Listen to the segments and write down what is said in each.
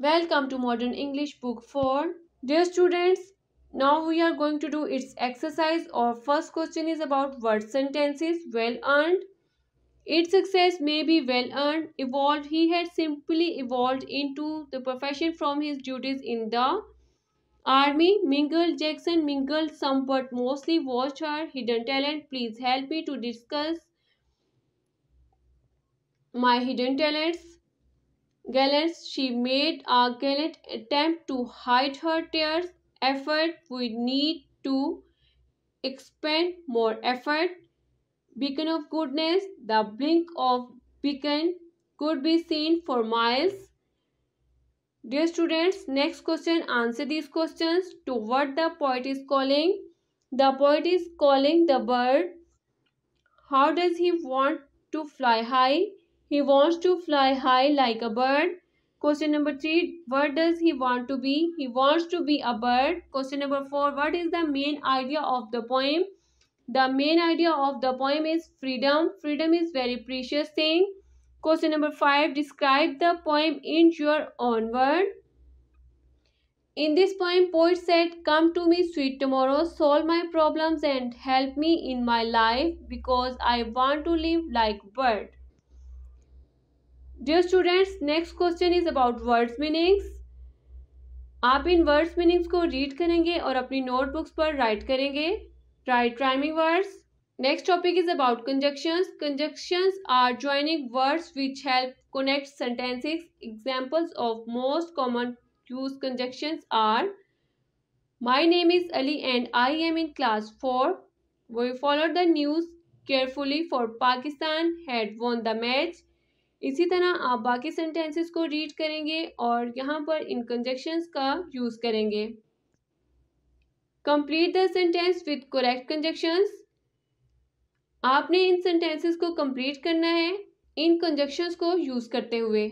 Welcome to Modern English Book 4. Dear students, now we are going to do its exercise. Our first question is about word sentences well earned. Its success may be well earned. Evolved, he had simply evolved into the profession from his duties in the army. Mingled, Jackson mingled but mostly watched her hidden talent. Please help me to discuss my hidden talents. Gallants, she made a gallant attempt to hide her tears effort we need to expend more effort beacon of goodness the blink of beacon could be seen for miles dear students next question answer these questions to what the poet is calling the poet is calling the bird how does he want to fly high he wants to fly high like a bird. Question number 3. What does he want to be? He wants to be a bird. Question number 4. What is the main idea of the poem? The main idea of the poem is freedom. Freedom is very precious thing. Question number 5. Describe the poem in your own word. In this poem, poet said, Come to me, sweet tomorrow, solve my problems and help me in my life because I want to live like bird. Dear students next question is about words meanings आप इन words meanings को read करेंगे और अपनी notebooks पर write करेंगे write rhyming words next topic is about conjunctions conjunctions are joining words which help connect sentences examples of most common use conjunctions are my name is Ali and I am in class four we follow the news carefully for Pakistan had won the match इसी तरह आप बाकी sentences को read करेंगे और यहाँ पर इन कंजक्शंस का यूज़ करेंगे complete the sentence with correct conjunctions आपने इन सेंटेंसेस को कंप्लीट करना है इन कंजक्शंस को यूज़ करते हुए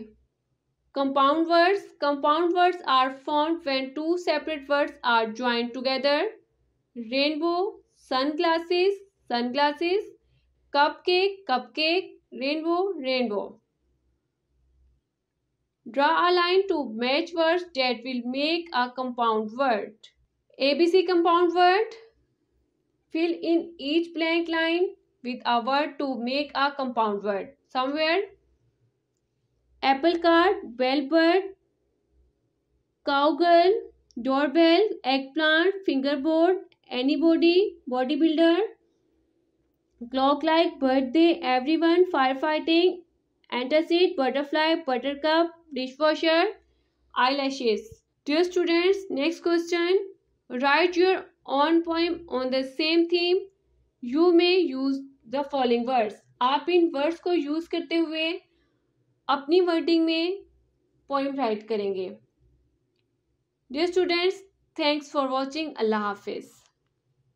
compound words compound words are form when two separate words are joint together rainbow sun glasses sun glasses cup cake cup cake rainbow rainbow Draw a line to match words that will make a compound word. ABC compound word. Fill in each blank line with a word to make a compound word. Somewhere apple cart, bellbird, cowgirl, doorbell, eggplant, fingerboard, anybody, bodybuilder, clock like, birthday, everyone, firefighting, antacid butterfly buttercup washer eye lashes dear students next question write your own poem on the same theme you may use the following words आप इन words को use करते हुए अपनी wording में poem write करेंगे dear students thanks for watching Allah हाफिज़